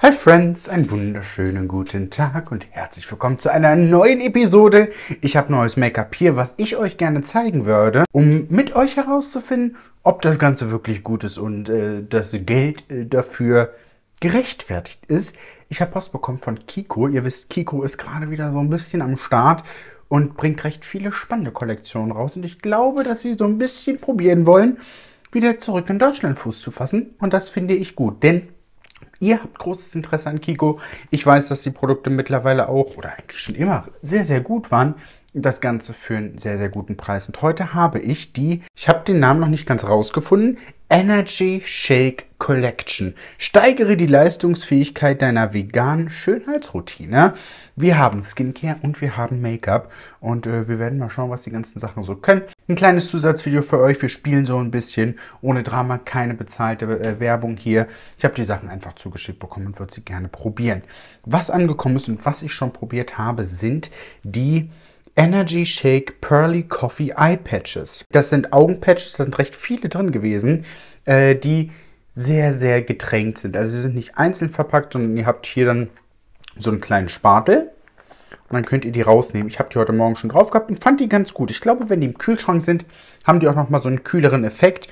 Hi Friends, einen wunderschönen guten Tag und herzlich willkommen zu einer neuen Episode. Ich habe neues Make-up hier, was ich euch gerne zeigen würde, um mit euch herauszufinden, ob das Ganze wirklich gut ist und äh, das Geld äh, dafür gerechtfertigt ist. Ich habe Post bekommen von Kiko. Ihr wisst, Kiko ist gerade wieder so ein bisschen am Start und bringt recht viele spannende Kollektionen raus. Und ich glaube, dass sie so ein bisschen probieren wollen, wieder zurück in Deutschland Fuß zu fassen. Und das finde ich gut, denn Ihr habt großes Interesse an Kiko. Ich weiß, dass die Produkte mittlerweile auch oder eigentlich schon immer sehr, sehr gut waren das Ganze für einen sehr, sehr guten Preis. Und heute habe ich die, ich habe den Namen noch nicht ganz rausgefunden, Energy Shake Collection. Steigere die Leistungsfähigkeit deiner veganen Schönheitsroutine. Wir haben Skincare und wir haben Make-up und äh, wir werden mal schauen, was die ganzen Sachen so können. Ein kleines Zusatzvideo für euch. Wir spielen so ein bisschen ohne Drama, keine bezahlte äh, Werbung hier. Ich habe die Sachen einfach zugeschickt bekommen und würde sie gerne probieren. Was angekommen ist und was ich schon probiert habe, sind die Energy Shake Pearly Coffee Eye Patches. Das sind Augenpatches, da sind recht viele drin gewesen, äh, die sehr, sehr getränkt sind. Also sie sind nicht einzeln verpackt, sondern ihr habt hier dann so einen kleinen Spatel. Und dann könnt ihr die rausnehmen. Ich habe die heute Morgen schon drauf gehabt und fand die ganz gut. Ich glaube, wenn die im Kühlschrank sind, haben die auch nochmal so einen kühleren Effekt.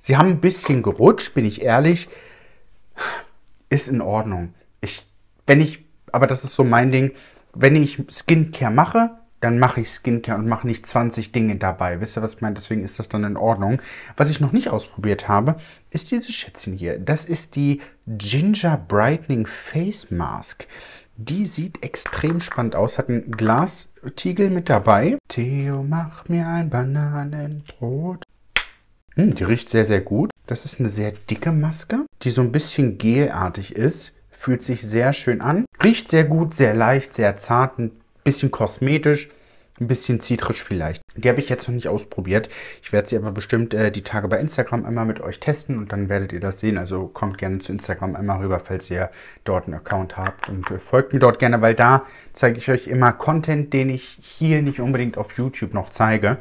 Sie haben ein bisschen gerutscht, bin ich ehrlich. Ist in Ordnung. Ich, wenn ich, aber das ist so mein Ding, wenn ich Skincare mache, dann mache ich Skincare und mache nicht 20 Dinge dabei. Wisst ihr, was ich meine? Deswegen ist das dann in Ordnung. Was ich noch nicht ausprobiert habe, ist dieses Schätzchen hier. Das ist die Ginger Brightening Face Mask. Die sieht extrem spannend aus, hat einen Glastiegel mit dabei. Theo, mach mir ein Bananenbrot. Hm, die riecht sehr, sehr gut. Das ist eine sehr dicke Maske, die so ein bisschen gelartig ist. Fühlt sich sehr schön an. Riecht sehr gut, sehr leicht, sehr zart, ein bisschen kosmetisch, ein bisschen zitrisch vielleicht. Die habe ich jetzt noch nicht ausprobiert. Ich werde sie aber bestimmt äh, die Tage bei Instagram einmal mit euch testen und dann werdet ihr das sehen. Also kommt gerne zu Instagram einmal rüber, falls ihr dort einen Account habt und äh, folgt mir dort gerne, weil da zeige ich euch immer Content, den ich hier nicht unbedingt auf YouTube noch zeige.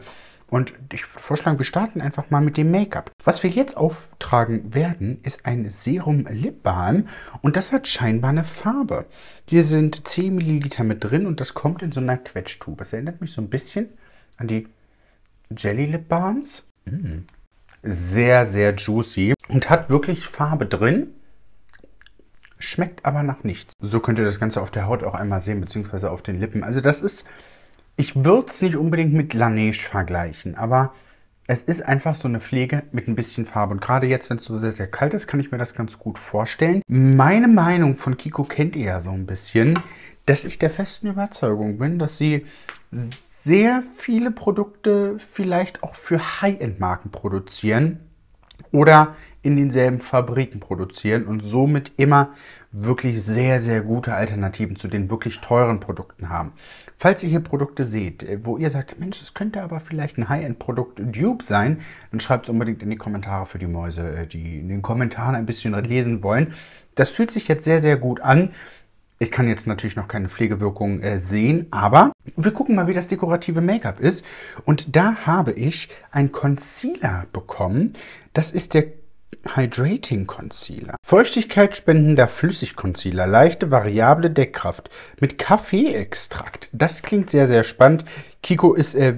Und ich würde vorschlagen, wir starten einfach mal mit dem Make-up. Was wir jetzt auftragen werden, ist ein Serum Lip Balm und das hat scheinbar eine Farbe. Hier sind 10 Milliliter mit drin und das kommt in so einer Quetschtube. Das erinnert mich so ein bisschen an die Jelly Lip Balms. Mm. Sehr, sehr juicy und hat wirklich Farbe drin. Schmeckt aber nach nichts. So könnt ihr das Ganze auf der Haut auch einmal sehen, beziehungsweise auf den Lippen. Also das ist ich würde es nicht unbedingt mit Laneige vergleichen, aber es ist einfach so eine Pflege mit ein bisschen Farbe. Und gerade jetzt, wenn es so sehr, sehr kalt ist, kann ich mir das ganz gut vorstellen. Meine Meinung von Kiko kennt ihr ja so ein bisschen, dass ich der festen Überzeugung bin, dass sie sehr viele Produkte vielleicht auch für High-End-Marken produzieren oder in denselben Fabriken produzieren und somit immer wirklich sehr, sehr gute Alternativen zu den wirklich teuren Produkten haben. Falls ihr hier Produkte seht, äh, wo ihr sagt, Mensch, es könnte aber vielleicht ein High-End-Produkt Dupe sein, dann schreibt es unbedingt in die Kommentare für die Mäuse, äh, die in den Kommentaren ein bisschen lesen wollen. Das fühlt sich jetzt sehr, sehr gut an. Ich kann jetzt natürlich noch keine Pflegewirkung äh, sehen, aber wir gucken mal, wie das dekorative Make-up ist. Und da habe ich einen Concealer bekommen. Das ist der Hydrating Concealer. Feuchtigkeitsspendender Flüssigconcealer, leichte variable Deckkraft mit Kaffeeextrakt. Das klingt sehr, sehr spannend. Kiko ist, äh,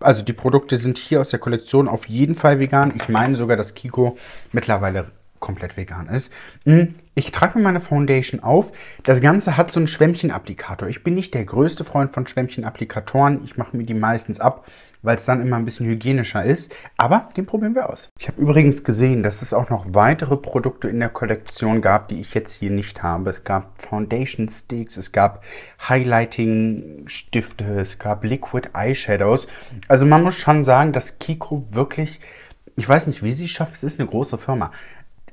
also die Produkte sind hier aus der Kollektion auf jeden Fall vegan. Ich meine sogar, dass Kiko mittlerweile komplett vegan ist. Hm, ich trage meine Foundation auf. Das Ganze hat so einen Schwämmchenapplikator. Ich bin nicht der größte Freund von Schwämmchenapplikatoren. Ich mache mir die meistens ab weil es dann immer ein bisschen hygienischer ist. Aber den probieren wir aus. Ich habe übrigens gesehen, dass es auch noch weitere Produkte in der Kollektion gab, die ich jetzt hier nicht habe. Es gab Foundation Sticks, es gab Highlighting Stifte, es gab Liquid Eyeshadows. Also man muss schon sagen, dass Kiko wirklich, ich weiß nicht, wie sie es schafft, es ist eine große Firma.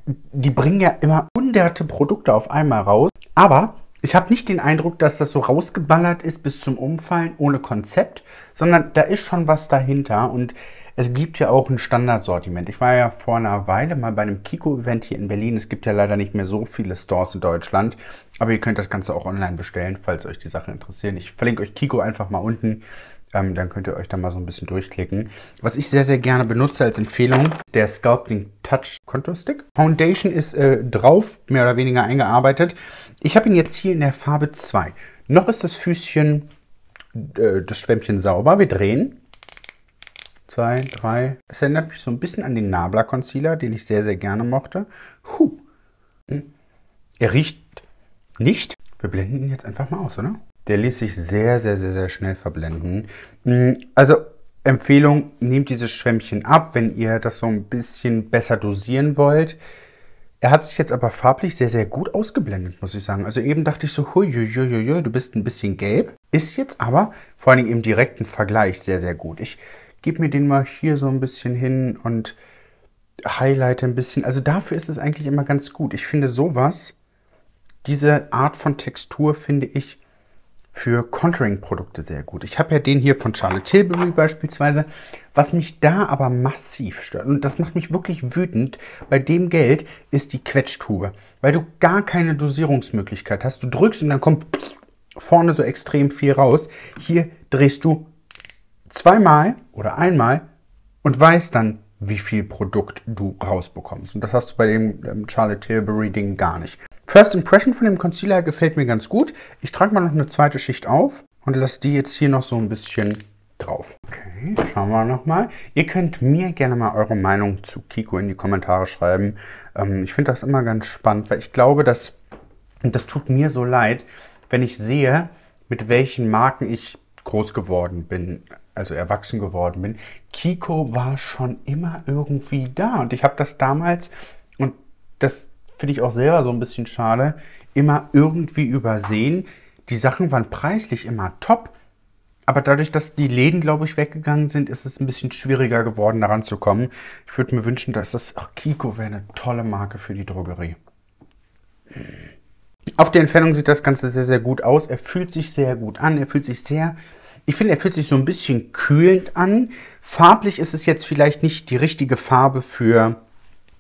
Die bringen ja immer hunderte Produkte auf einmal raus, aber ich habe nicht den Eindruck, dass das so rausgeballert ist bis zum Umfallen ohne Konzept, sondern da ist schon was dahinter und es gibt ja auch ein Standardsortiment. Ich war ja vor einer Weile mal bei einem Kiko-Event hier in Berlin. Es gibt ja leider nicht mehr so viele Stores in Deutschland, aber ihr könnt das Ganze auch online bestellen, falls euch die Sachen interessieren. Ich verlinke euch Kiko einfach mal unten. Ähm, dann könnt ihr euch da mal so ein bisschen durchklicken. Was ich sehr, sehr gerne benutze als Empfehlung, der Sculpting Touch Contour Stick. Foundation ist äh, drauf, mehr oder weniger eingearbeitet. Ich habe ihn jetzt hier in der Farbe 2. Noch ist das Füßchen, äh, das Schwämmchen sauber. Wir drehen. 2, 3. Es erinnert mich so ein bisschen an den Nabla Concealer, den ich sehr, sehr gerne mochte. Huh. Hm. Er riecht nicht. Wir blenden ihn jetzt einfach mal aus, oder? Der ließ sich sehr, sehr, sehr, sehr schnell verblenden. Hm, also Empfehlung, nehmt dieses Schwämmchen ab, wenn ihr das so ein bisschen besser dosieren wollt. Er hat sich jetzt aber farblich sehr, sehr gut ausgeblendet, muss ich sagen. Also eben dachte ich so, huiuiuiui, du bist ein bisschen gelb. Ist jetzt aber, vor allen Dingen im direkten Vergleich, sehr, sehr gut. Ich gebe mir den mal hier so ein bisschen hin und highlight ein bisschen. Also dafür ist es eigentlich immer ganz gut. Ich finde sowas, diese Art von Textur finde ich für Contouring-Produkte sehr gut. Ich habe ja den hier von Charlotte Tilbury beispielsweise. Was mich da aber massiv stört, und das macht mich wirklich wütend, bei dem Geld ist die Quetschtube, weil du gar keine Dosierungsmöglichkeit hast. Du drückst und dann kommt vorne so extrem viel raus. Hier drehst du zweimal oder einmal und weißt dann, wie viel Produkt du rausbekommst. Und das hast du bei dem ähm, Charlotte Tilbury Ding gar nicht. First Impression von dem Concealer gefällt mir ganz gut. Ich trage mal noch eine zweite Schicht auf und lasse die jetzt hier noch so ein bisschen drauf. Okay, schauen wir nochmal. Ihr könnt mir gerne mal eure Meinung zu Kiko in die Kommentare schreiben. Ähm, ich finde das immer ganz spannend, weil ich glaube, dass, und das tut mir so leid, wenn ich sehe, mit welchen Marken ich groß geworden bin also erwachsen geworden bin, Kiko war schon immer irgendwie da. Und ich habe das damals, und das finde ich auch selber so ein bisschen schade, immer irgendwie übersehen. Die Sachen waren preislich immer top. Aber dadurch, dass die Läden, glaube ich, weggegangen sind, ist es ein bisschen schwieriger geworden, daran zu kommen. Ich würde mir wünschen, dass das, ach, Kiko wäre eine tolle Marke für die Drogerie. Auf der Entfernung sieht das Ganze sehr, sehr gut aus. Er fühlt sich sehr gut an. Er fühlt sich sehr ich finde, er fühlt sich so ein bisschen kühlend an. Farblich ist es jetzt vielleicht nicht die richtige Farbe für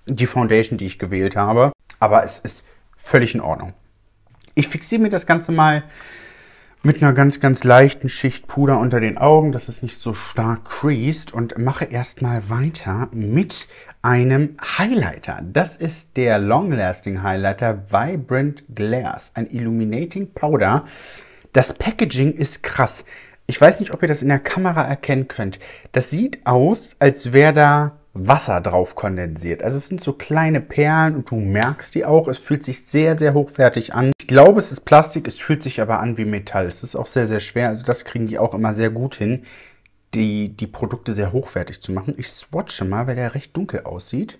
die Foundation, die ich gewählt habe. Aber es ist völlig in Ordnung. Ich fixiere mir das Ganze mal mit einer ganz, ganz leichten Schicht Puder unter den Augen, dass es nicht so stark creased und mache erstmal weiter mit einem Highlighter. Das ist der Long Lasting Highlighter Vibrant Glares, ein Illuminating Powder. Das Packaging ist krass ich weiß nicht, ob ihr das in der Kamera erkennen könnt. Das sieht aus, als wäre da Wasser drauf kondensiert. Also es sind so kleine Perlen und du merkst die auch. Es fühlt sich sehr, sehr hochwertig an. Ich glaube, es ist Plastik, es fühlt sich aber an wie Metall. Es ist auch sehr, sehr schwer. Also das kriegen die auch immer sehr gut hin, die, die Produkte sehr hochwertig zu machen. Ich swatche mal, weil der recht dunkel aussieht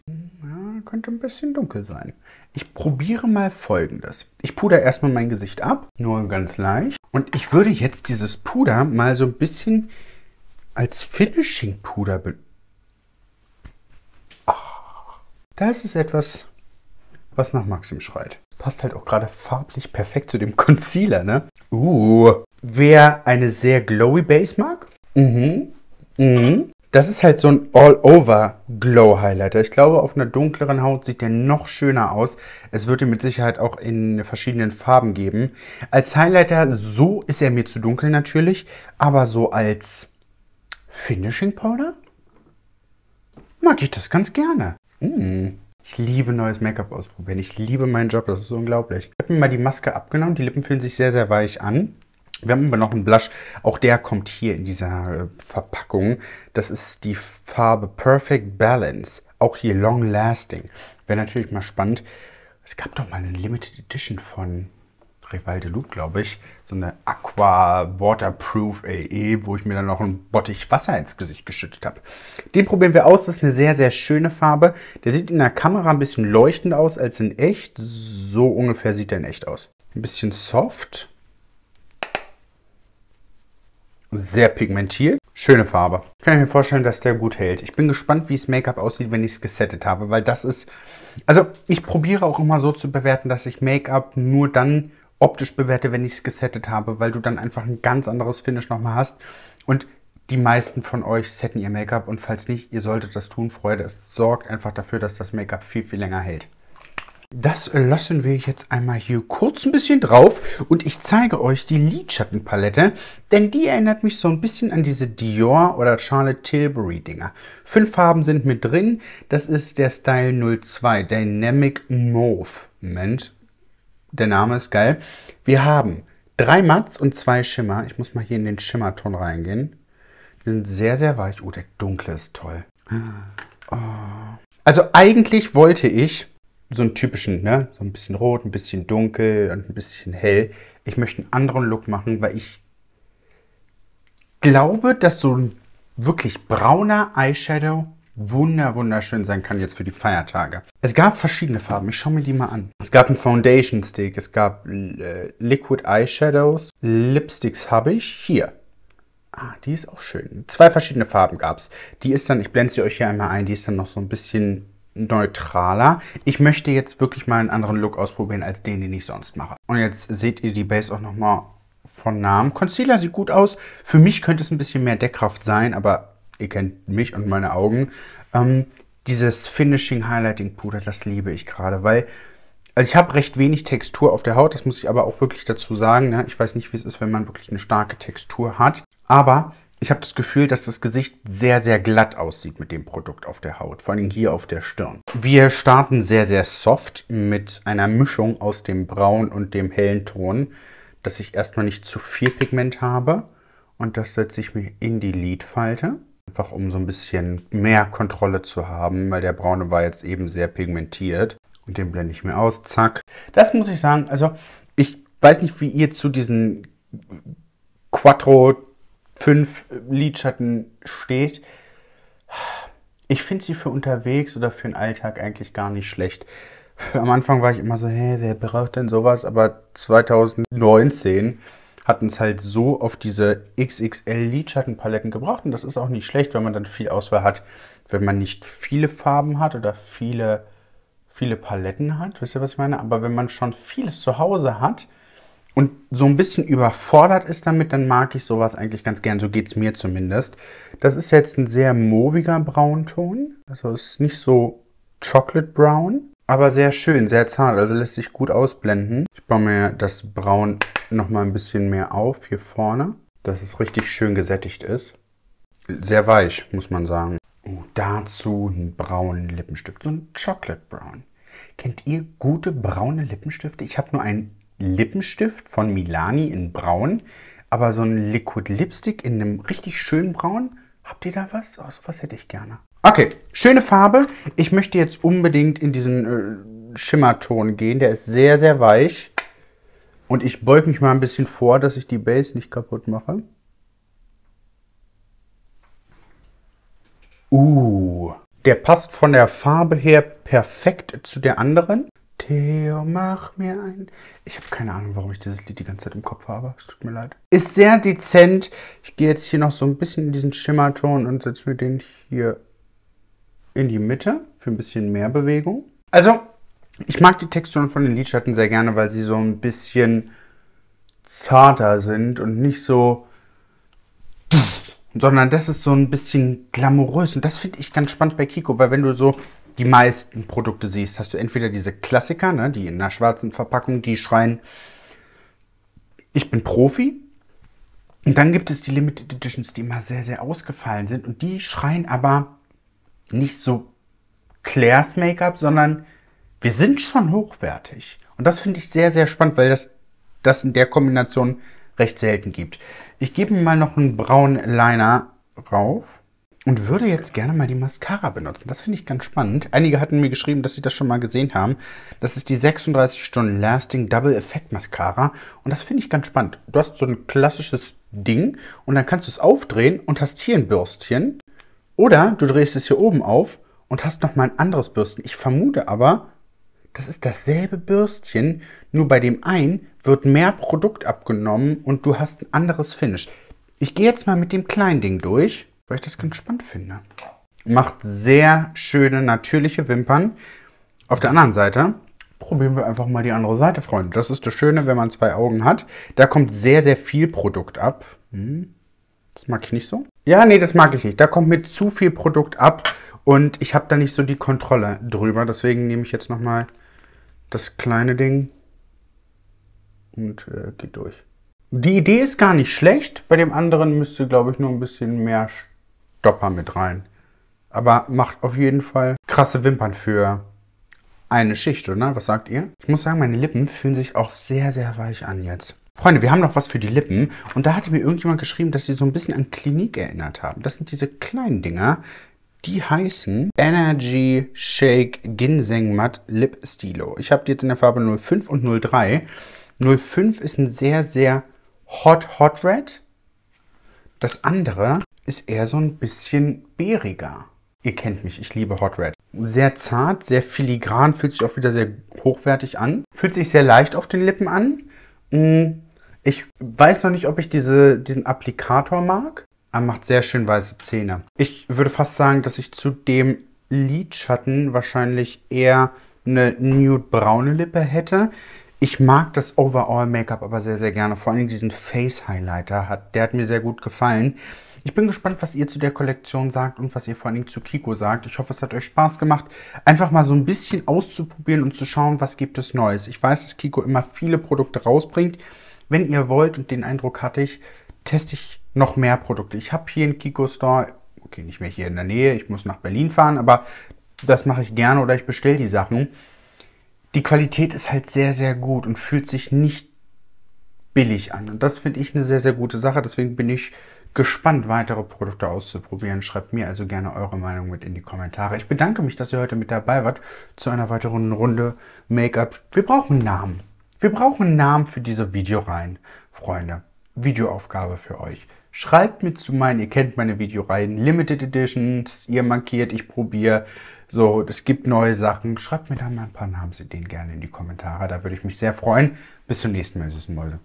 könnte ein bisschen dunkel sein. Ich probiere mal folgendes. Ich puder erstmal mein Gesicht ab, nur ganz leicht. Und ich würde jetzt dieses Puder mal so ein bisschen als Finishing-Puder benutzen. Oh. Ah, das ist etwas, was nach Maxim schreit. Passt halt auch gerade farblich perfekt zu dem Concealer, ne? Uh, wer eine sehr glowy Base mag, mhm. Mhm. Das ist halt so ein All-Over-Glow-Highlighter. Ich glaube, auf einer dunkleren Haut sieht der noch schöner aus. Es wird ihn mit Sicherheit auch in verschiedenen Farben geben. Als Highlighter, so ist er mir zu dunkel natürlich, aber so als Finishing Powder mag ich das ganz gerne. Mm. Ich liebe neues Make-up ausprobieren. Ich liebe meinen Job, das ist unglaublich. Ich habe mir mal die Maske abgenommen. Die Lippen fühlen sich sehr, sehr weich an. Wir haben aber noch einen Blush, auch der kommt hier in dieser äh, Verpackung. Das ist die Farbe Perfect Balance, auch hier Long Lasting. Wäre natürlich mal spannend. Es gab doch mal eine Limited Edition von Rival de Loup, glaube ich, so eine Aqua Waterproof AE, wo ich mir dann noch einen Bottich Wasser ins Gesicht geschüttet habe. Den probieren wir aus. Das ist eine sehr, sehr schöne Farbe. Der sieht in der Kamera ein bisschen leuchtend aus als in echt. So ungefähr sieht er in echt aus. Ein bisschen soft. Sehr pigmentiert. Schöne Farbe. Kann ich mir vorstellen, dass der gut hält. Ich bin gespannt, wie es Make-up aussieht, wenn ich es gesettet habe, weil das ist... Also ich probiere auch immer so zu bewerten, dass ich Make-up nur dann optisch bewerte, wenn ich es gesettet habe, weil du dann einfach ein ganz anderes Finish nochmal hast. Und die meisten von euch setten ihr Make-up und falls nicht, ihr solltet das tun, Freude. Es sorgt einfach dafür, dass das Make-up viel, viel länger hält. Das lassen wir jetzt einmal hier kurz ein bisschen drauf und ich zeige euch die Lidschattenpalette, denn die erinnert mich so ein bisschen an diese Dior oder Charlotte Tilbury Dinger. Fünf Farben sind mit drin, das ist der Style 02, Dynamic Movement. der Name ist geil. Wir haben drei Mats und zwei Schimmer. Ich muss mal hier in den Schimmerton reingehen. Die sind sehr, sehr weich. Oh, der dunkle ist toll. Oh. Also eigentlich wollte ich so einen typischen, ne? So ein bisschen rot, ein bisschen dunkel und ein bisschen hell. Ich möchte einen anderen Look machen, weil ich glaube, dass so ein wirklich brauner Eyeshadow wunder wunderschön sein kann jetzt für die Feiertage. Es gab verschiedene Farben, ich schaue mir die mal an. Es gab einen Foundation Stick, es gab äh, Liquid Eyeshadows, Lipsticks habe ich hier. Ah, die ist auch schön. Zwei verschiedene Farben gab es. Die ist dann, ich blende sie euch hier einmal ein, die ist dann noch so ein bisschen neutraler. Ich möchte jetzt wirklich mal einen anderen Look ausprobieren als den, den ich sonst mache. Und jetzt seht ihr die Base auch nochmal von Namen. Concealer sieht gut aus. Für mich könnte es ein bisschen mehr Deckkraft sein, aber ihr kennt mich und meine Augen. Ähm, dieses Finishing Highlighting Puder, das liebe ich gerade, weil also ich habe recht wenig Textur auf der Haut, das muss ich aber auch wirklich dazu sagen. Ne? Ich weiß nicht, wie es ist, wenn man wirklich eine starke Textur hat. Aber ich habe das Gefühl, dass das Gesicht sehr, sehr glatt aussieht mit dem Produkt auf der Haut, vor allem hier auf der Stirn. Wir starten sehr, sehr soft mit einer Mischung aus dem Braun und dem hellen Ton, dass ich erstmal nicht zu viel Pigment habe. Und das setze ich mir in die Lidfalte, einfach um so ein bisschen mehr Kontrolle zu haben, weil der braune war jetzt eben sehr pigmentiert. Und den blende ich mir aus, zack. Das muss ich sagen, also ich weiß nicht, wie ihr zu diesen Quattro fünf Lidschatten steht. Ich finde sie für unterwegs oder für den Alltag eigentlich gar nicht schlecht. Am Anfang war ich immer so, hey, wer braucht denn sowas? Aber 2019 hat uns halt so auf diese XXL-Lidschattenpaletten gebracht. Und das ist auch nicht schlecht, wenn man dann viel Auswahl hat, wenn man nicht viele Farben hat oder viele, viele Paletten hat. Wisst ihr, was ich meine? Aber wenn man schon vieles zu Hause hat, und so ein bisschen überfordert ist damit, dann mag ich sowas eigentlich ganz gern. So geht es mir zumindest. Das ist jetzt ein sehr moviger Braunton. Also ist nicht so Chocolate Brown, aber sehr schön, sehr zart. Also lässt sich gut ausblenden. Ich baue mir das Braun nochmal ein bisschen mehr auf hier vorne, dass es richtig schön gesättigt ist. Sehr weich, muss man sagen. Oh, dazu einen braunen Lippenstift, so ein Chocolate Brown. Kennt ihr gute braune Lippenstifte? Ich habe nur einen Lippenstift von Milani in Braun. Aber so ein Liquid Lipstick in einem richtig schönen Braun. Habt ihr da was? Oh, sowas hätte ich gerne. Okay, schöne Farbe. Ich möchte jetzt unbedingt in diesen äh, Schimmerton gehen. Der ist sehr, sehr weich. Und ich beuge mich mal ein bisschen vor, dass ich die Base nicht kaputt mache. Uh, der passt von der Farbe her perfekt zu der anderen. Theo, mach mir ein. Ich habe keine Ahnung, warum ich dieses Lied die ganze Zeit im Kopf habe. Es tut mir leid. Ist sehr dezent. Ich gehe jetzt hier noch so ein bisschen in diesen Schimmerton und setze mir den hier in die Mitte für ein bisschen mehr Bewegung. Also, ich mag die Texturen von den Lidschatten sehr gerne, weil sie so ein bisschen zarter sind und nicht so sondern das ist so ein bisschen glamourös. Und das finde ich ganz spannend bei Kiko, weil wenn du so die meisten Produkte siehst, hast du entweder diese Klassiker, ne, die in einer schwarzen Verpackung, die schreien, ich bin Profi. Und dann gibt es die Limited Editions, die immer sehr, sehr ausgefallen sind. Und die schreien aber nicht so Claire's Make-up, sondern wir sind schon hochwertig. Und das finde ich sehr, sehr spannend, weil das, das in der Kombination recht selten gibt. Ich gebe mir mal noch einen braunen Liner rauf und würde jetzt gerne mal die Mascara benutzen. Das finde ich ganz spannend. Einige hatten mir geschrieben, dass sie das schon mal gesehen haben. Das ist die 36 Stunden Lasting Double Effect Mascara und das finde ich ganz spannend. Du hast so ein klassisches Ding und dann kannst du es aufdrehen und hast hier ein Bürstchen oder du drehst es hier oben auf und hast nochmal ein anderes Bürstchen. Ich vermute aber, das ist dasselbe Bürstchen, nur bei dem einen wird mehr Produkt abgenommen und du hast ein anderes Finish. Ich gehe jetzt mal mit dem kleinen Ding durch weil ich das ganz spannend finde. Macht sehr schöne, natürliche Wimpern. Auf der anderen Seite probieren wir einfach mal die andere Seite, Freunde. Das ist das Schöne, wenn man zwei Augen hat. Da kommt sehr, sehr viel Produkt ab. Hm? Das mag ich nicht so. Ja, nee, das mag ich nicht. Da kommt mir zu viel Produkt ab und ich habe da nicht so die Kontrolle drüber. Deswegen nehme ich jetzt nochmal das kleine Ding und äh, geht durch. Die Idee ist gar nicht schlecht. Bei dem anderen müsste, glaube ich, nur ein bisschen mehr Stopper mit rein. Aber macht auf jeden Fall krasse Wimpern für eine Schicht, oder? Was sagt ihr? Ich muss sagen, meine Lippen fühlen sich auch sehr, sehr weich an jetzt. Freunde, wir haben noch was für die Lippen. Und da hatte mir irgendjemand geschrieben, dass sie so ein bisschen an Klinik erinnert haben. Das sind diese kleinen Dinger. Die heißen Energy Shake Ginseng Matte Lip Stilo. Ich habe die jetzt in der Farbe 05 und 03. 05 ist ein sehr, sehr hot, hot red. Das andere ist eher so ein bisschen bäriger. Ihr kennt mich, ich liebe Hot Red. Sehr zart, sehr filigran, fühlt sich auch wieder sehr hochwertig an. Fühlt sich sehr leicht auf den Lippen an. Mm, ich weiß noch nicht, ob ich diese, diesen Applikator mag. Er macht sehr schön weiße Zähne. Ich würde fast sagen, dass ich zu dem Lidschatten wahrscheinlich eher eine nude-braune Lippe hätte. Ich mag das Overall-Make-up aber sehr, sehr gerne. Vor allem diesen Face-Highlighter, hat, der hat mir sehr gut gefallen. Ich bin gespannt, was ihr zu der Kollektion sagt und was ihr vor allen Dingen zu Kiko sagt. Ich hoffe, es hat euch Spaß gemacht, einfach mal so ein bisschen auszuprobieren und zu schauen, was gibt es Neues. Ich weiß, dass Kiko immer viele Produkte rausbringt. Wenn ihr wollt, und den Eindruck hatte ich, teste ich noch mehr Produkte. Ich habe hier einen Kiko Store, okay, nicht mehr hier in der Nähe, ich muss nach Berlin fahren, aber das mache ich gerne oder ich bestelle die Sachen. Die Qualität ist halt sehr, sehr gut und fühlt sich nicht billig an. Und das finde ich eine sehr, sehr gute Sache. Deswegen bin ich gespannt, weitere Produkte auszuprobieren. Schreibt mir also gerne eure Meinung mit in die Kommentare. Ich bedanke mich, dass ihr heute mit dabei wart zu einer weiteren Runde Make-up. Wir brauchen Namen. Wir brauchen Namen für diese Videoreihen, Freunde. Videoaufgabe für euch. Schreibt mir zu meinen, ihr kennt meine Videoreihen, Limited Editions, ihr markiert, ich probiere. So, es gibt neue Sachen. Schreibt mir da mal ein paar Namensideen gerne in die Kommentare. Da würde ich mich sehr freuen. Bis zum nächsten Mal, süßen Mäuse.